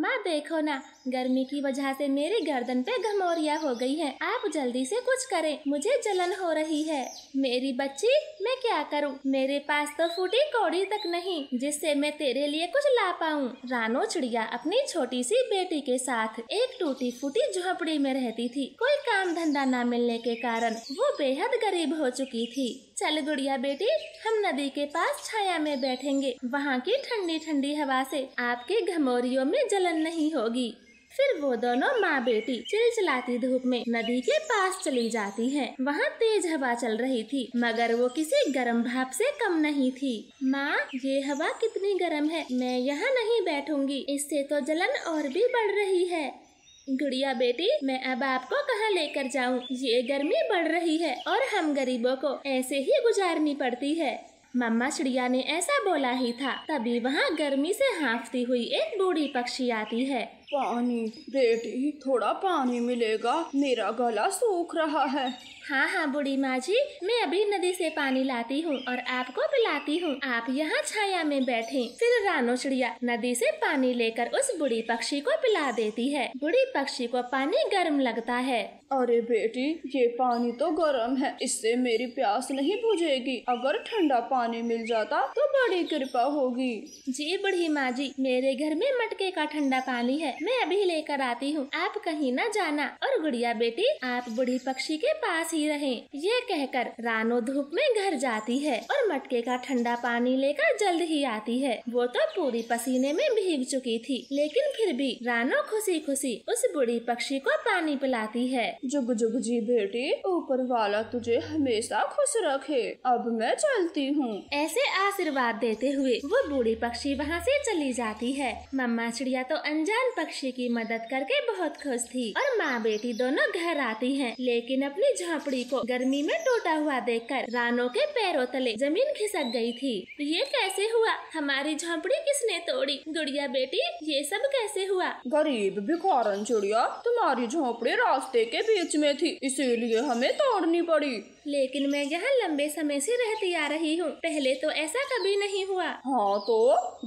माँ देखो ना गर्मी की वजह से मेरी गर्दन पे घमोरिया हो गई है आप जल्दी से कुछ करें मुझे जलन हो रही है मेरी बच्ची मैं क्या करूँ मेरे पास तो फूटी कौड़ी तक नहीं जिससे मैं तेरे लिए कुछ ला पाऊँ रानो चिड़िया अपनी छोटी सी बेटी के साथ एक टूटी फूटी झोपड़ी में रहती थी कोई काम धंधा न मिलने के कारण वो बेहद गरीब हो चुकी थी चल गुड़िया बेटी हम नदी के पास छाया में बैठेंगे वहाँ की ठंडी ठंडी हवा से आपके घमोरियों में जलन नहीं होगी फिर वो दोनों माँ बेटी चिलचिलाती धूप में नदी के पास चली जाती है वहाँ तेज हवा चल रही थी मगर वो किसी गर्म भाप से कम नहीं थी माँ ये हवा कितनी गर्म है मैं यहाँ नहीं बैठूंगी इससे तो जलन और भी बढ़ रही है गुड़िया बेटी मैं अब आपको कहाँ लेकर जाऊँ ये गर्मी बढ़ रही है और हम गरीबों को ऐसे ही गुजारनी पड़ती है मम्मा चिड़िया ने ऐसा बोला ही था तभी वहाँ गर्मी से हाँफती हुई एक बूढ़ी पक्षी आती है पानी बेटी थोड़ा पानी मिलेगा मेरा गला सूख रहा है हाँ हाँ बुढ़ी माँ जी मैं अभी नदी से पानी लाती हूँ और आपको पिलाती हूँ आप यहाँ छाया में बैठे फिर रानो चिड़िया नदी से पानी लेकर उस बुढ़ी पक्षी को पिला देती है बुढ़ी पक्षी को पानी गर्म लगता है अरे बेटी ये पानी तो गर्म है इससे मेरी प्यास नहीं बुझेगी अगर ठंडा पानी मिल जाता तो बड़ी कृपा होगी जी बूढ़ी माँ जी मेरे घर में मटके का ठंडा पानी है मैं अभी लेकर आती हूँ आप कहीं न जाना और गुड़िया बेटी आप बूढ़ी पक्षी के पास ही रहे ये कहकर रानो धूप में घर जाती है और मटके का ठंडा पानी लेकर जल्द ही आती है वो तो पूरी पसीने में भीग चुकी थी लेकिन फिर भी रानो खुशी खुशी उस बूढ़ी पक्षी को पानी पिलाती है जुग जुग जी बेटी ऊपर वाला तुझे हमेशा खुश रखे अब मैं चलती हूँ ऐसे आशीर्वाद देते हुए वो बूढ़ी पक्षी वहाँ से चली जाती है मम्मा चिड़िया तो अनजान पक्षी की मदद करके बहुत खुश थी और माँ बेटी दोनों घर आती हैं लेकिन अपनी झोपड़ी को गर्मी में टूटा हुआ देखकर रानो के पैरों तले जमीन खिसक गई थी तो ये कैसे हुआ हमारी झोपड़ी किसने तोड़ी गुड़िया बेटी ये सब कैसे हुआ गरीब भिखारन चिड़िया तुम्हारी झोपड़ी रास्ते के बीच में थी इसीलिए हमें तोड़नी पड़ी लेकिन मैं यहाँ लंबे समय से रहती आ रही हूँ पहले तो ऐसा कभी नहीं हुआ हाँ तो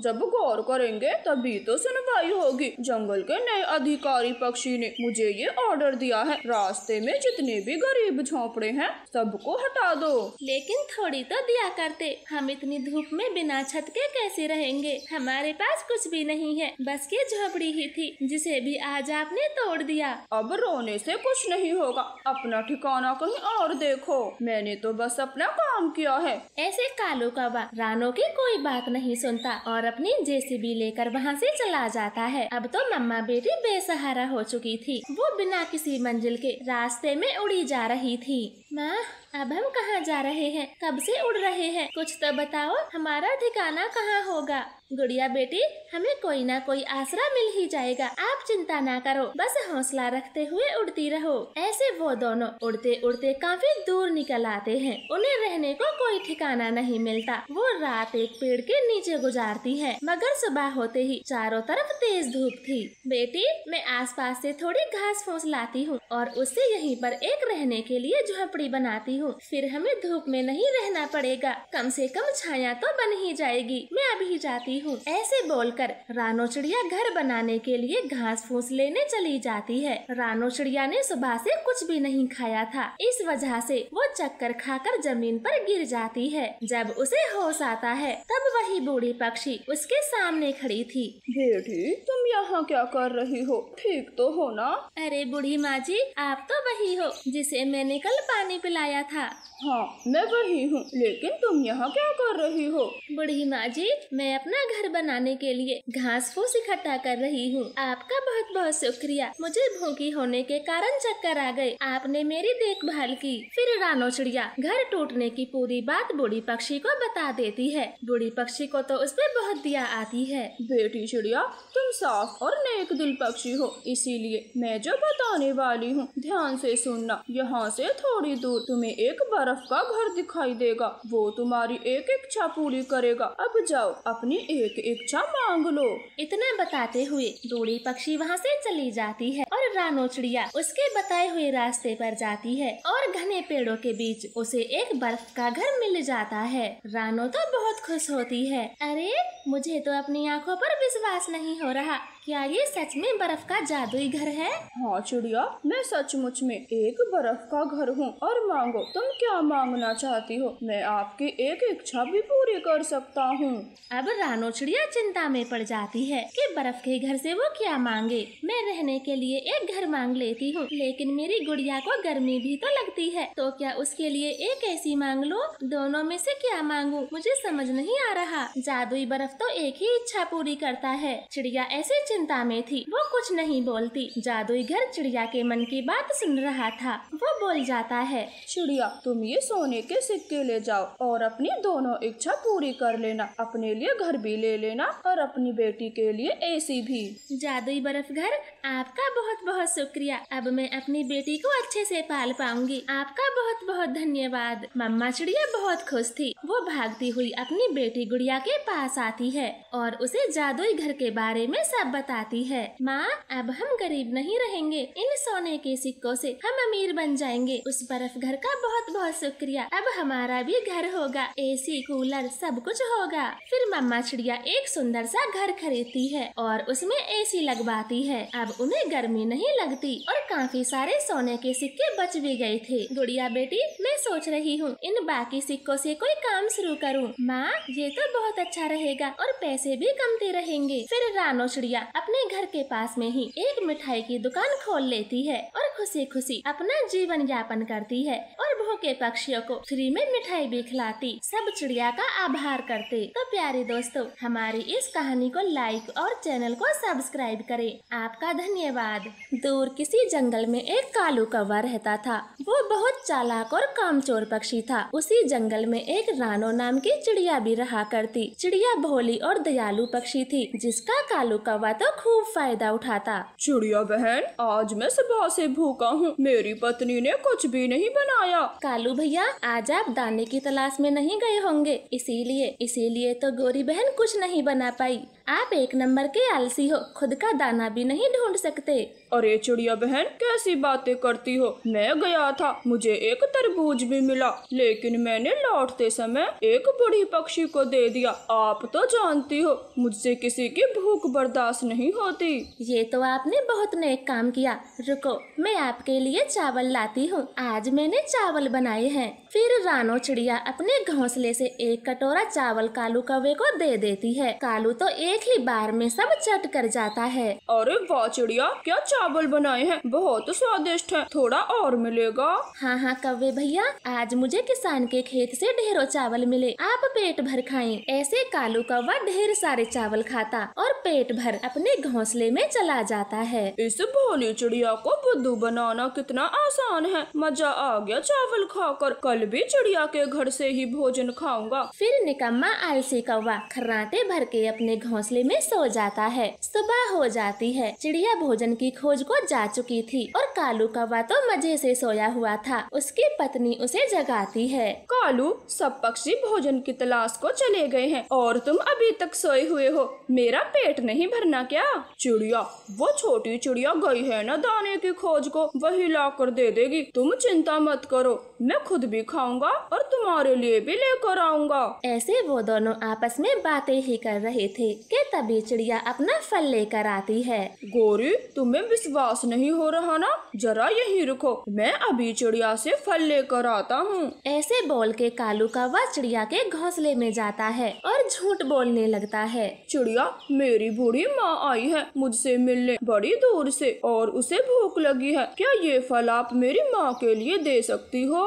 जब गौर करेंगे तभी तो सुनवाई होगी जंगल के नए अधिकारी पक्षी ने मुझे ये ऑर्डर दिया है रास्ते में जितने भी गरीब झोपड़े हैं सबको हटा दो लेकिन थोड़ी तो दिया करते हम इतनी धूप में बिना छत के कैसे रहेंगे हमारे पास कुछ भी नहीं है बस ये झोपड़ी ही थी जिसे भी आज आपने तोड़ दिया अब रोने से कुछ नहीं होगा अपना ठिकाना कहीं और देखो मैंने तो बस अपना काम किया है ऐसे कालू काबा रानो की कोई बात नहीं सुनता और अपनी जेसीबी लेकर वहाँ से चला जाता है अब तो मम्मा बेटी बेसहारा हो चुकी थी वो बिना किसी मंजिल के रास्ते में उड़ी जा रही थी माँ अब हम कहाँ जा रहे हैं कब से उड़ रहे हैं कुछ तो बताओ हमारा ठिकाना कहाँ होगा गुड़िया बेटी हमें कोई ना कोई आसरा मिल ही जाएगा आप चिंता ना करो बस हौसला रखते हुए उड़ती रहो ऐसे वो दोनों उड़ते उड़ते काफी दूर निकल आते हैं उन्हें रहने को कोई ठिकाना नहीं मिलता वो रात एक पेड़ के नीचे गुजारती है मगर सुबह होते ही चारों तरफ तेज धूप थी बेटी मैं पास से थोड़ी घास फूस लाती हूँ और उससे यहीं पर एक रहने के लिए झोपड़ी बनाती हूँ फिर हमें धूप में नहीं रहना पड़ेगा कम से कम छाया तो बन ही जाएगी मैं अभी जाती हूँ ऐसे बोलकर रानो चिड़िया घर बनाने के लिए घास फूस लेने चली जाती है रानो चिड़िया ने सुबह से कुछ भी नहीं खाया था इस वजह से वो चक्कर खाकर जमीन पर गिर जाती है जब उसे होश आता है तब वही बूढ़ी पक्षी उसके सामने खड़ी थी बेटी तुम यहाँ क्या कर रही हो ठीक तो हो ना अरे बूढ़ी माँ जी आप तो वही हो जिसे मैंने कल पानी पिलाया था हाँ मैं वही हूँ लेकिन तुम यहाँ क्या कर रही हो बूढ़ी माँ जी मैं अपना घर बनाने के लिए घास फूस इकट्ठा कर रही हूँ आपका बहुत बहुत शुक्रिया मुझे भूखी होने के कारण चक्कर आ गए आपने मेरी देखभाल की फिर रानो चिड़िया घर टूटने की पूरी बात बूढ़ी पक्षी को बता देती है बूढ़ी पक्षी को तो उस पर बहुत दिया आती है बेटी चिड़िया तुम साफ और नेक दिल पक्षी हो इसीलिए मैं जो बताने वाली हूँ ध्यान से सुनना यहाँ से थोड़ी दूर तुम्हें एक बर्फ का घर दिखाई देगा वो तुम्हारी एक इच्छा पूरी करेगा अब जाओ अपनी एक एक इच्छा मांग लो इतना बताते हुए दूरी पक्षी वहाँ से चली जाती है और रानो चिड़िया उसके बताए हुए रास्ते पर जाती है और घने पेड़ों के बीच उसे एक बर्फ का घर मिल जाता है रानो तो बहुत खुश होती है अरे मुझे तो अपनी आँखों पर विश्वास नहीं हो रहा क्या ये सच में बर्फ का जादुई घर है हाँ चिड़िया मैं सचमुच में एक बर्फ का घर हूँ और मांगो तुम क्या मांगना चाहती हो मैं आपकी एक इच्छा भी पूरी कर सकता हूँ अब रानो चिड़िया चिंता में पड़ जाती है कि बर्फ के घर से वो क्या मांगे मैं रहने के लिए एक घर मांग लेती हूँ लेकिन मेरी गुड़िया को गर्मी भी तो लगती है तो क्या उसके लिए एक ऐसी मांग लो दोनों में से क्या मांगू मुझे समझ नहीं आ रहा जादुई बर्फ तो एक ही इच्छा पूरी करता है चिड़िया ऐसे चिंता चिंता में थी वो कुछ नहीं बोलती जादुई घर चिड़िया के मन की बात सुन रहा था वो बोल जाता है चिड़िया तुम ये सोने के सिक्के ले जाओ और अपनी दोनों इच्छा पूरी कर लेना अपने लिए घर भी ले लेना और अपनी बेटी के लिए एसी भी जादुई बर्फ घर आपका बहुत बहुत शुक्रिया अब मैं अपनी बेटी को अच्छे से पाल पाऊंगी आपका बहुत बहुत धन्यवाद मम्मा चिड़िया बहुत खुश थी वो भागती हुई अपनी बेटी गुड़िया के पास आती है और उसे जादुई घर के बारे में सब बताती है माँ अब हम गरीब नहीं रहेंगे इन सोने के सिक्कों से हम अमीर बन जाएंगे उस बर्फ घर का बहुत बहुत शुक्रिया अब हमारा भी घर होगा एसी कूलर सब कुछ होगा फिर मम्मा चिड़िया एक सुंदर सा घर खरीदती है और उसमें एसी लगवाती है अब उन्हें गर्मी नहीं लगती और काफी सारे सोने के सिक्के बच भी गए थे गुड़िया बेटी मैं सोच रही हूँ इन बाकी सिक्कों से कोई काम शुरू करूँ माँ ये तो बहुत अच्छा रहेगा और पैसे भी कमते रहेंगे फिर रानो चिड़िया अपने घर के पास में ही एक मिठाई की दुकान खोल लेती है और खुशी खुशी अपना जीवन यापन करती है और भूखे पक्षियों को फ्री में मिठाई भी खिलाती सब चिड़िया का आभार करते तो प्यारे दोस्तों हमारी इस कहानी को लाइक और चैनल को सब्सक्राइब करे आपका धन्यवाद दूर किसी जंगल में एक कालू कौवा रहता था वो बहुत चालाक और कामचोर पक्षी था उसी जंगल में एक रानो नाम की चिड़िया भी रहा करती चिड़िया भोली और दयालु पक्षी थी जिसका कालू कौवा तो खूब फायदा उठाता चिड़िया बहन आज मैं सुबह से भूखा हूँ मेरी पत्नी ने कुछ भी नहीं बनाया कालू भैया आज आप दाने की तलाश में नहीं गए होंगे इसीलिए इसीलिए तो गोरी बहन कुछ नहीं बना पाई आप एक नंबर के आलसी हो खुद का दाना भी नहीं ढूंढ सकते अरे चिड़िया बहन कैसी बातें करती हो मैं गया था मुझे एक तरबूज भी मिला लेकिन मैंने लौटते समय एक बूढ़ी पक्षी को दे दिया आप तो जानती हो मुझसे किसी की भूख बर्दाश्त नहीं होती ये तो आपने बहुत नेक काम किया रुको मैं आपके लिए चावल लाती हूँ आज मैंने चावल बनाए हैं फिर रानो चिड़िया अपने घोंसले से एक कटोरा चावल कालू कौवे को दे देती है कालू तो एक ही बार में सब चट कर जाता है अरे वाह चिड़िया क्या चावल बनाए हैं बहुत स्वादिष्ट है थोड़ा और मिलेगा हाँ हाँ कौवे भैया आज मुझे किसान के खेत से ढेरों चावल मिले आप पेट भर खाएं ऐसे कालू कौवा ढेर सारे चावल खाता और पेट भर अपने घोंसले में चला जाता है इस भोली चिड़िया को बुद्धू बनाना कितना आसान है मजा आ गया चावल खाकर कल कल भी चिड़िया के घर से ही भोजन खाऊंगा फिर निकम्मा आलसी कौवा खर्राते भर के अपने घोंसले में सो जाता है सुबह हो जाती है चिड़िया भोजन की खोज को जा चुकी थी और कालू कौवा तो मजे से सोया हुआ था उसकी पत्नी उसे जगाती है कालू सब पक्षी भोजन की तलाश को चले गए हैं और तुम अभी तक सोए हुए हो मेरा पेट नहीं भरना क्या चिड़िया वो छोटी चिड़िया गई है न दाने की खोज को वही ला कर दे देगी तुम चिंता मत करो मैं खुद भी दिखाऊंगा और तुम्हारे लिए भी लेकर आऊंगा ऐसे वो दोनों आपस में बातें ही कर रहे थे कि तभी चिड़िया अपना फल लेकर आती है गोरी तुम्हें विश्वास नहीं हो रहा ना जरा यही रुको मैं अभी चिड़िया से फल लेकर आता हूँ ऐसे बोल के कालू का वह चिड़िया के घोंसले में जाता है और झूठ बोलने लगता है चिड़िया मेरी बूढ़ी माँ आई है मुझसे मिलने बड़ी दूर से और उसे भूख लगी है क्या ये फल आप मेरी माँ के लिए दे सकती हो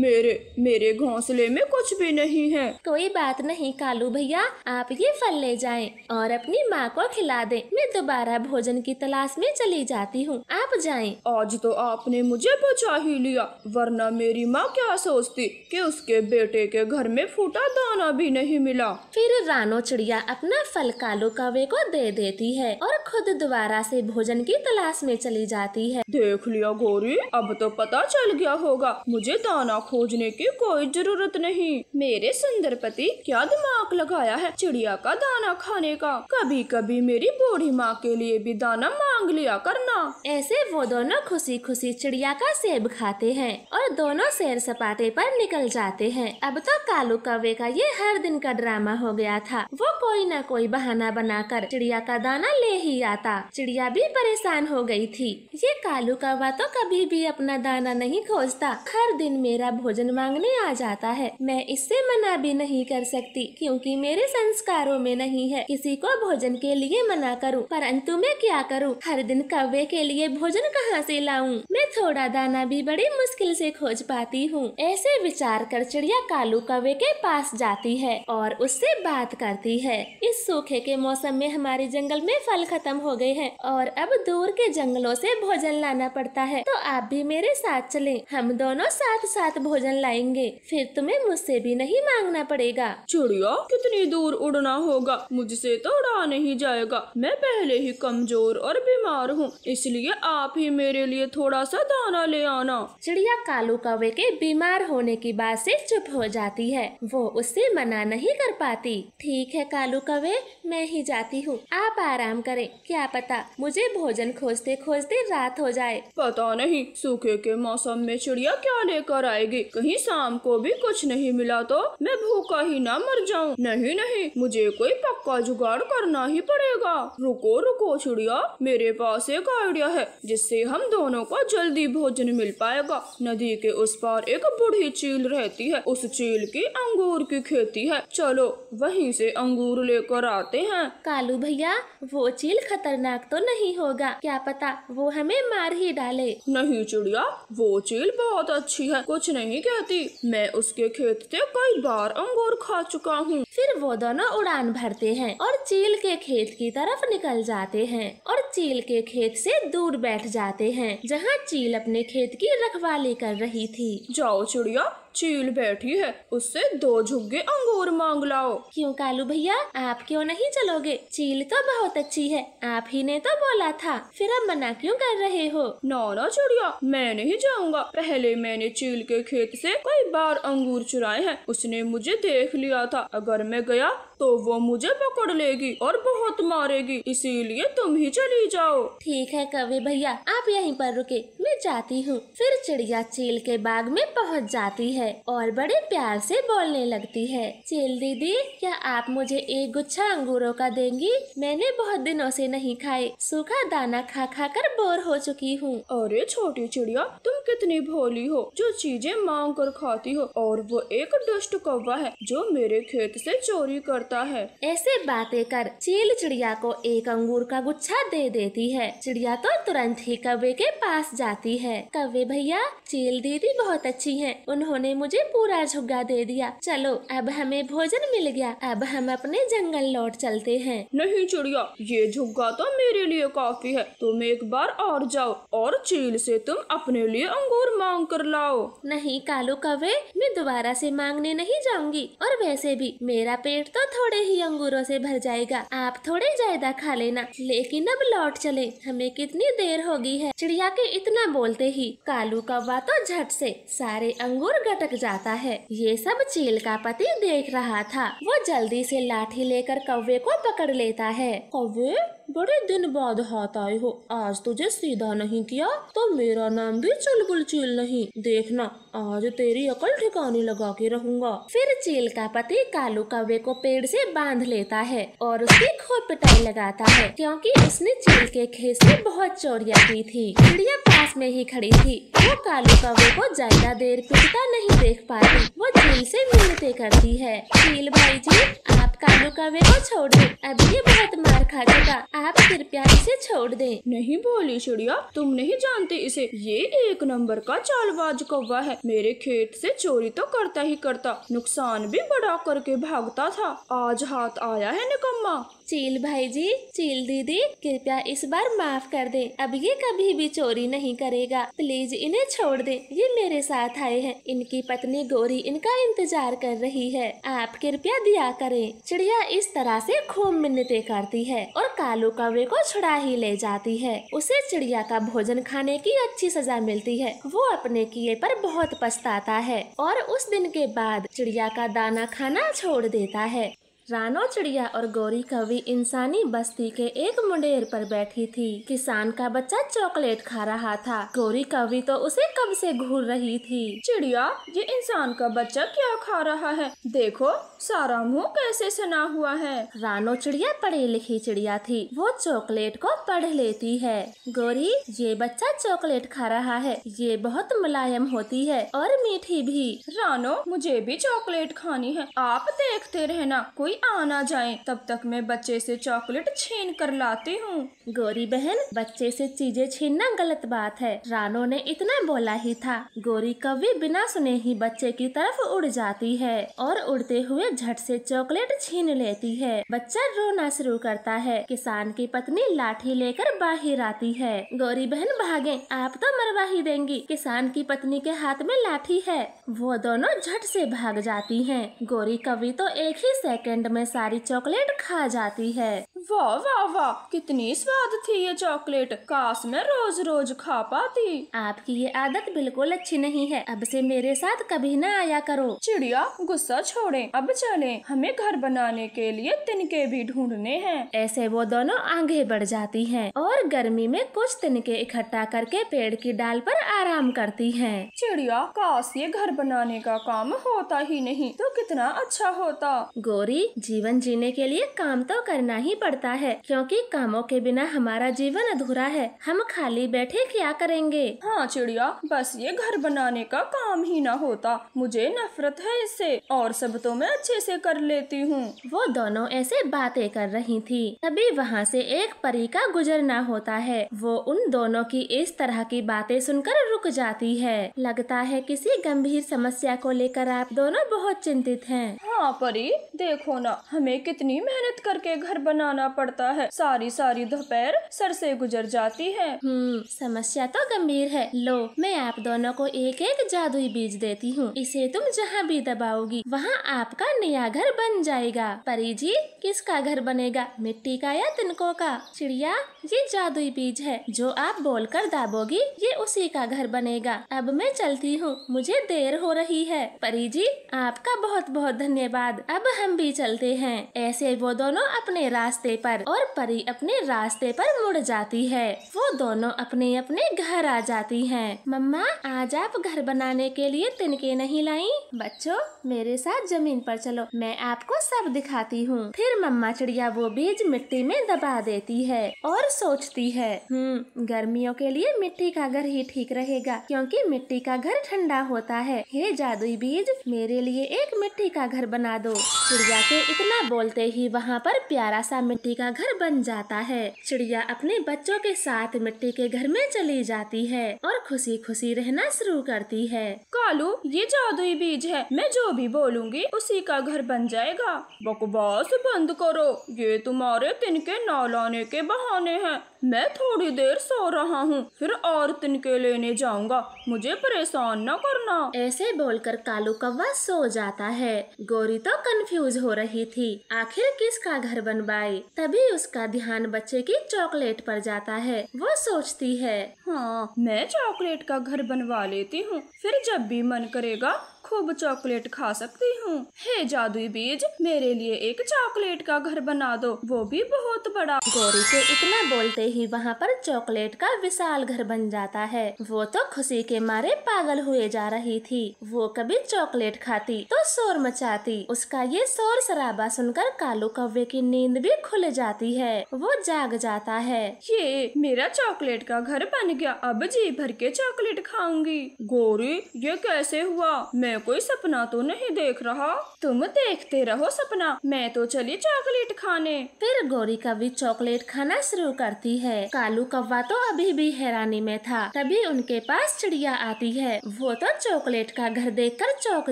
मेरे मेरे घोंसले में कुछ भी नहीं है कोई बात नहीं कालू भैया आप ये फल ले जाएं और अपनी माँ को खिला दें मैं दोबारा भोजन की तलाश में चली जाती हूँ आप जाएं आज तो आपने मुझे बचा ही लिया वरना मेरी माँ क्या सोचती कि उसके बेटे के घर में फूटा दाना भी नहीं मिला फिर रानो चिड़िया अपना फल कालू कावे को दे देती है और खुद दोबारा से भोजन की तलाश में चली जाती है देख लिया गोरी अब तो पता चल गया होगा मुझे दाना खोजने की कोई जरूरत नहीं मेरे सुंदर पति क्या दिमाग लगाया है चिड़िया का दाना खाने का कभी कभी मेरी बूढ़ी माँ के लिए भी दाना मांग लिया करना ऐसे वो दोनों खुशी खुशी चिड़िया का सेब खाते हैं और दोनों सैर सपाटे पर निकल जाते हैं अब तो कालू कवे का ये हर दिन का ड्रामा हो गया था वो कोई न कोई बहाना बनाकर चिड़िया का दाना ले ही आता चिड़िया भी परेशान हो गई थी ये कालू कौवा तो कभी भी अपना दाना नहीं खोजता हर दिन मेरा मेरा भोजन मांगने आ जाता है मैं इससे मना भी नहीं कर सकती क्योंकि मेरे संस्कारों में नहीं है किसी को भोजन के लिए मना करूं परंतु मैं क्या करूं हर दिन कौवे के लिए भोजन कहाँ से लाऊं मैं थोड़ा दाना भी बड़ी मुश्किल से खोज पाती हूँ ऐसे विचार कर चिड़िया कालू कौवे के पास जाती है और उससे बात करती है इस सूखे के मौसम में हमारे जंगल में फल खत्म हो गए हैं और अब दूर के जंगलों से भोजन लाना पड़ता है तो आप भी मेरे साथ चलें हम दोनों साथ साथ साथ भोजन लाएंगे फिर तुम्हें मुझसे भी नहीं मांगना पड़ेगा चिड़िया कितनी दूर उड़ना होगा मुझसे तो उड़ा नहीं जाएगा मैं पहले ही कमजोर और बीमार हूँ इसलिए आप ही मेरे लिए थोड़ा सा दाना ले आना चिड़िया कालू कौवे के बीमार होने की बात से चुप हो जाती है वो उससे मना नहीं कर पाती ठीक है कालू कौवे मैं ही जाती हूँ आप आराम करें क्या पता मुझे भोजन खोजते खोजते रात हो जाए पता नहीं सूखे के मौसम में चिड़िया क्या लेकर आएगी जाएगी कहीं शाम को भी कुछ नहीं मिला तो मैं भूखा ही ना मर जाऊं नहीं नहीं मुझे कोई पक्का जुगाड़ करना ही पड़ेगा रुको रुको चिड़िया मेरे पास एक आइडिया है जिससे हम दोनों को जल्दी भोजन मिल पाएगा नदी के उस पार एक बूढ़ी चील रहती है उस चील की अंगूर की खेती है चलो वहीं से अंगूर लेकर आते हैं कालू भैया वो चील खतरनाक तो नहीं होगा क्या पता वो हमें मार ही डाले नहीं चिड़िया वो चील बहुत अच्छी है कुछ नहीं कहती मैं उसके खेत से कई बार अंगूर खा चुका हूँ फिर वो दोनों उड़ान भरते हैं और चील के खेत की तरफ निकल जाते हैं और चील के खेत से दूर बैठ जाते हैं जहाँ चील अपने खेत की रखवाली कर रही थी जाओ चिड़िया चील बैठी है उससे दो झुग्गे अंगूर मांग लाओ क्यों कालू भैया आप क्यों नहीं चलोगे चील तो बहुत अच्छी है आप ही ने तो बोला था फिर अब मना क्यों कर रहे हो ना ना चिड़िया मैं नहीं जाऊँगा पहले मैंने चील के खेत से कई बार अंगूर चुराए हैं उसने मुझे देख लिया था अगर मैं गया तो वो मुझे पकड़ लेगी और बहुत मारेगी इसीलिए तुम ही चली जाओ ठीक है कवि भैया आप यहीं पर रुके मैं जाती हूँ फिर चिड़िया चील के बाग में पहुँच जाती है और बड़े प्यार से बोलने लगती है चील दीदी क्या आप मुझे एक गुच्छा अंगूरों का देंगी मैंने बहुत दिनों से नहीं खाए सूखा दाना खा खा कर बोर हो चुकी हूँ अरे छोटी चिड़िया तुम कितनी भोली हो जो चीजें मांग कर खाती हो और वो एक दुष्ट कौवा है जो मेरे खेत से चोरी करती करता है ऐसे बातें कर चील चिड़िया को एक अंगूर का गुच्छा दे देती है चिड़िया तो तुरंत ही कव्वे के पास जाती है कव्वे भैया चील दीदी बहुत अच्छी है उन्होंने मुझे पूरा झुग्गा दे दिया चलो अब हमें भोजन मिल गया अब हम अपने जंगल लौट चलते हैं नहीं चिड़िया ये झुग्गा तो मेरे लिए काफी है तुम एक बार और जाओ और चील से तुम अपने लिए अंगूर मांग कर लाओ नहीं कालू कवे मैं दोबारा से मांगने नहीं जाऊंगी और वैसे भी मेरा पेट तो थोड़े ही अंगूरों से भर जाएगा आप थोड़े ज्यादा खा लेना लेकिन अब लौट चले हमें कितनी देर होगी है चिड़िया के इतना बोलते ही कालू कौवा तो झट से सारे अंगूर गटक जाता है ये सब चील का पति देख रहा था वो जल्दी से लाठी लेकर कौवे को पकड़ लेता है कौवे बड़े दिन बाद हाथ आए हो आज तुझे सीधा नहीं किया तो मेरा नाम भी चुलबुल चील नहीं देखना आज तेरी अकल ठिकाने लगा के रहूंगा फिर चील का पति कालू कावे को पेड़ से बांध लेता है और उसकी खोद पिटाई लगाता है क्योंकि उसने चील के खेत से बहुत चोरिया की थी चिड़िया पास में ही खड़ी थी वो कालू कव्वे को ज्यादा देर पिटता नहीं देख पाती वो चील से मिलते करती है चील भाई जी आप कालू कावे को छोड़ दे अभी ये बहुत मार खा चुका आप कृपया इसे छोड़ दें नहीं भोली चिड़िया तुम नहीं जानते इसे ये एक नंबर का चालबाज कौवा है मेरे खेत से चोरी तो करता ही करता नुकसान भी बड़ा करके भागता था आज हाथ आया है निकम्मा चील भाई जी चील दीदी कृपया इस बार माफ कर दे अब ये कभी भी चोरी नहीं करेगा प्लीज इन्हें छोड़ दे ये मेरे साथ आए हैं इनकी पत्नी गोरी इनका इंतजार कर रही है आप कृपया दिया करें चिड़िया इस तरह से खूब मिन्नते करती है और कालू चारों कौवे को छुड़ा ही ले जाती है उसे चिड़िया का भोजन खाने की अच्छी सजा मिलती है वो अपने किए पर बहुत पछताता है और उस दिन के बाद चिड़िया का दाना खाना छोड़ देता है रानो चिड़िया और गौरी कवि इंसानी बस्ती के एक मुंडेर पर बैठी थी किसान का बच्चा चॉकलेट खा रहा था गौरी कवि तो उसे कब से घूर रही थी चिड़िया ये इंसान का बच्चा क्या खा रहा है देखो सारा मुंह कैसे सना हुआ है रानो चिड़िया पढ़ी लिखी चिड़िया थी वो चॉकलेट को पढ़ लेती है गौरी ये बच्चा चॉकलेट खा रहा है ये बहुत मुलायम होती है और मीठी भी रानो मुझे भी चॉकलेट खानी है आप देखते रहना कोई आ ना जाए तब तक मैं बच्चे से चॉकलेट छीन कर लाती हूँ गोरी बहन बच्चे से चीजें छीनना गलत बात है रानो ने इतना बोला ही था गोरी कवि बिना सुने ही बच्चे की तरफ उड़ जाती है और उड़ते हुए झट से चॉकलेट छीन लेती है बच्चा रोना शुरू करता है किसान की पत्नी लाठी लेकर बाहर आती है गौरी बहन भागे आप तो मरवा ही देंगी किसान की पत्नी के हाथ में लाठी है वो दोनों झट से भाग जाती हैं। गौरी कवि तो एक ही सेकंड में सारी चॉकलेट खा जाती है वाह वाह वाह कितनी स्वाद थी ये चॉकलेट काश मैं रोज रोज खा पाती आपकी ये आदत बिल्कुल अच्छी नहीं है अब से मेरे साथ कभी न आया करो चिड़िया गुस्सा छोड़े अब चले हमें घर बनाने के लिए तिनके भी ढूंढने हैं ऐसे वो दोनों आगे बढ़ जाती है और गर्मी में कुछ तिनके इकट्ठा करके पेड़ की डाल पर आराम करती है चिड़िया काश ये घर बनाने का काम होता ही नहीं तो कितना अच्छा होता गोरी जीवन जीने के लिए काम तो करना ही पड़ता है क्योंकि कामों के बिना हमारा जीवन अधूरा है हम खाली बैठे क्या करेंगे हाँ चिड़िया बस ये घर बनाने का काम ही ना होता मुझे नफरत है इससे और सब तो मैं अच्छे से कर लेती हूँ वो दोनों ऐसे बातें कर रही थी तभी वहाँ से एक परी का गुजरना होता है वो उन दोनों की इस तरह की बातें सुनकर रुक जाती है लगता है किसी गंभीर समस्या को लेकर आप दोनों बहुत चिंतित हैं हाँ परी देखो न खाना हमें कितनी मेहनत करके घर बनाना पड़ता है सारी सारी दोपहर सर से गुजर जाती है हम्म, समस्या तो गंभीर है लो मैं आप दोनों को एक एक जादुई बीज देती हूँ इसे तुम जहाँ भी दबाओगी वहाँ आपका नया घर बन जाएगा परी जी किसका घर बनेगा मिट्टी का या तिनको का चिड़िया ये जादुई बीज है जो आप बोल कर दाबोगी ये उसी का घर बनेगा अब मैं चलती हूँ मुझे देर हो रही है परी जी आपका बहुत बहुत धन्यवाद अब हम भी चलते चलते हैं ऐसे वो दोनों अपने रास्ते पर और परी अपने रास्ते पर मुड़ जाती है वो दोनों अपने अपने घर आ जाती हैं। मम्मा आज आप घर बनाने के लिए तिनके नहीं लाई बच्चों मेरे साथ जमीन पर चलो मैं आपको सब दिखाती हूँ फिर मम्मा चिड़िया वो बीज मिट्टी में दबा देती है और सोचती है हम्म, गर्मियों के लिए मिट्टी का घर ही ठीक रहेगा क्योंकि मिट्टी का घर ठंडा होता है हे जादुई बीज मेरे लिए एक मिट्टी का घर बना दो चिड़िया के इतना बोलते ही वहाँ पर प्यारा सा मिट्टी का घर बन जाता है चिड़िया अपने बच्चों के साथ मिट्टी के घर में चली जाती है और खुशी खुशी रहना शुरू करती है कालू ये जादुई बीज है मैं जो भी बोलूँगी उसी का घर बन जाएगा बकवास बंद करो ये तुम्हारे तिनके ना के बहाने हैं मैं थोड़ी देर सो रहा हूँ फिर और तिनके लेने जाऊँगा मुझे परेशान न करना ऐसे बोलकर कालू कौवा सो जाता है गोरी तो कंफ्यूज हो रही थी आखिर किसका घर बनवाए तभी उसका ध्यान बच्चे की चॉकलेट पर जाता है वो सोचती है हाँ मैं चॉकलेट का घर बनवा लेती हूँ फिर जब भी मन करेगा खूब चॉकलेट खा सकती हूँ हे जादुई बीज मेरे लिए एक चॉकलेट का घर बना दो वो भी बहुत बड़ा गौरी के इतना बोलते ही वहाँ पर चॉकलेट का विशाल घर बन जाता है वो तो खुशी के मारे पागल हुए जा रही थी वो कभी चॉकलेट खाती तो शोर मचाती उसका ये शोर शराबा सुनकर कालू कौवे की नींद भी खुल जाती है वो जाग जाता है ये मेरा चॉकलेट का घर बन गया अब जी भर के चॉकलेट खाऊंगी गोरी ये कैसे हुआ मैं कोई सपना तो नहीं देख रहा तुम देखते रहो सपना मैं तो चली चॉकलेट खाने फिर गौरी कभी चॉकलेट खाना शुरू करती है कालू कौवा तो अभी भी हैरानी में था तभी उनके पास चिड़िया आती है वो तो चॉकलेट का घर देखकर चौक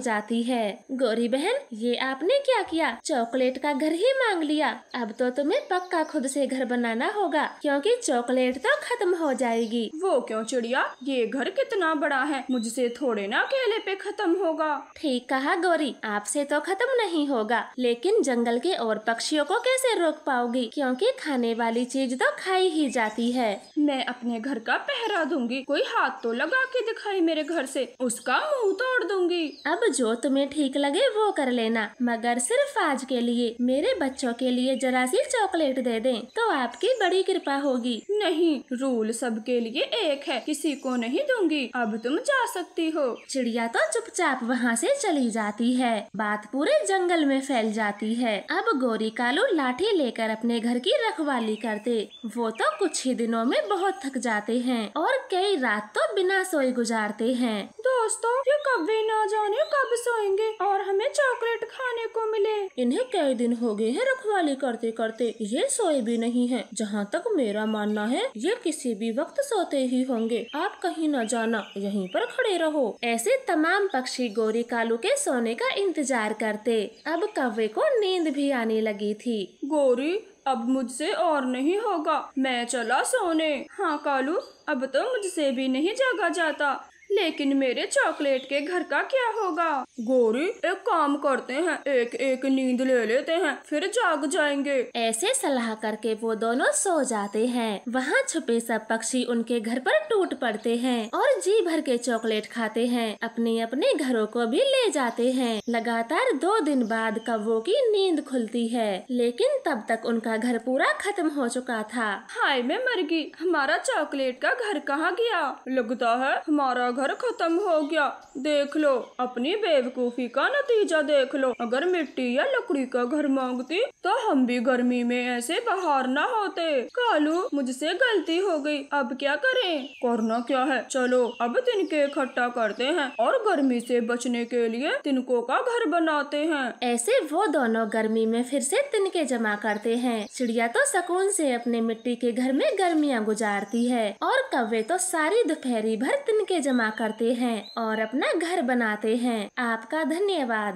जाती है गोरी बहन ये आपने क्या किया चॉकलेट का घर ही मांग लिया अब तो तुम्हें पक्का खुद से घर बनाना होगा क्योंकि चॉकलेट तो खत्म हो जाएगी वो क्यों चिड़िया ये घर कितना बड़ा है मुझसे थोड़े ना अकेले पे खत्म होगा ठीक कहा गौरी आपसे तो खत्म नहीं होगा लेकिन जंगल के और पक्षियों को कैसे रोक पाओगी क्योंकि खाने वाली चीज तो खाई ही जाती है मैं अपने घर का पहरा दूंगी कोई हाथ तो लगा के दिखाई मेरे घर से उसका मुंह तोड़ दूंगी अब जो तुम्हें ठीक लगे वो कर लेना मगर सिर्फ आज के लिए मेरे बच्चों के लिए जरा सी चॉकलेट दे दें तो आपकी बड़ी कृपा होगी नहीं रूल सबके लिए एक है किसी को नहीं दूंगी अब तुम जा सकती हो चिड़िया तो चुपचाप वहाँ से चली जाती है बात पूरे जंगल में फैल जाती है अब गोरी कालू लाठी लेकर अपने घर की रखवाली करते वो तो तो कुछ ही दिनों में बहुत थक जाते हैं और कई रात तो बिना सोए गुजारते हैं दोस्तों ये कभी ना जाने कब सोएंगे और हमें चॉकलेट खाने को मिले इन्हें कई दिन हो गए हैं रखवाली करते करते ये सोए भी नहीं है जहाँ तक मेरा मानना है ये किसी भी वक्त सोते ही होंगे आप कहीं न जाना यहीं पर खड़े रहो ऐसे तमाम पक्षी गोरी कालू के सोने का इंतजार करते अब कव्वे को नींद भी आने लगी थी गोरी अब मुझसे और नहीं होगा मैं चला सोने हाँ कालू अब तो मुझसे भी नहीं जागा जाता लेकिन मेरे चॉकलेट के घर का क्या होगा गोरी एक काम करते हैं एक एक नींद ले लेते हैं फिर जाग जाएंगे ऐसे सलाह करके वो दोनों सो जाते हैं वहाँ छुपे सब पक्षी उनके घर पर टूट पड़ते हैं और जी भर के चॉकलेट खाते हैं अपने अपने घरों को भी ले जाते हैं लगातार दो दिन बाद कब्बो की नींद खुलती है लेकिन तब तक उनका घर पूरा खत्म हो चुका था हाय मैं मर गई हमारा चॉकलेट का घर कहाँ गया लगता है हमारा घर खत्म हो गया देख लो अपनी बेवकूफी का नतीजा देख लो अगर मिट्टी या लकड़ी का घर मांगती तो हम भी गर्मी में ऐसे बाहर ना होते कालू मुझसे गलती हो गई अब क्या करें करना क्या है चलो अब तिनके इकट्ठा करते हैं और गर्मी से बचने के लिए तिनको का घर बनाते हैं ऐसे वो दोनों गर्मी में फिर से तिनके जमा करते हैं चिड़िया तो सुकून से अपने मिट्टी के घर में गर्मियाँ गुजारती है और कवे तो सारी दोपहरी भर तिनके जमा जमा करते हैं और अपना घर बनाते हैं आपका धन्यवाद